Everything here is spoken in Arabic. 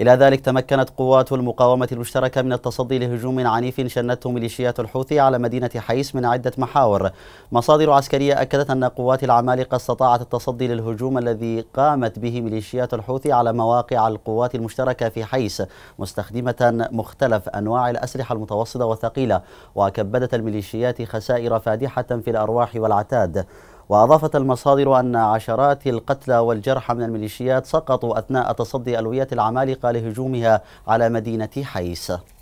إلى ذلك تمكنت قوات المقاومة المشتركة من التصدي لهجوم عنيف شنته ميليشيات الحوثي على مدينة حيس من عدة محاور مصادر عسكرية أكدت أن قوات العمالقة استطاعت التصدي للهجوم الذي قامت به ميليشيات الحوثي على مواقع القوات المشتركة في حيس مستخدمة مختلف أنواع الأسلحة المتوسطة والثقيلة وكبدت الميليشيات خسائر فادحة في الأرواح والعتاد وأضافت المصادر أن عشرات القتلى والجرحى من الميليشيات سقطوا أثناء تصدي ألويات العمالقة لهجومها على مدينة حيس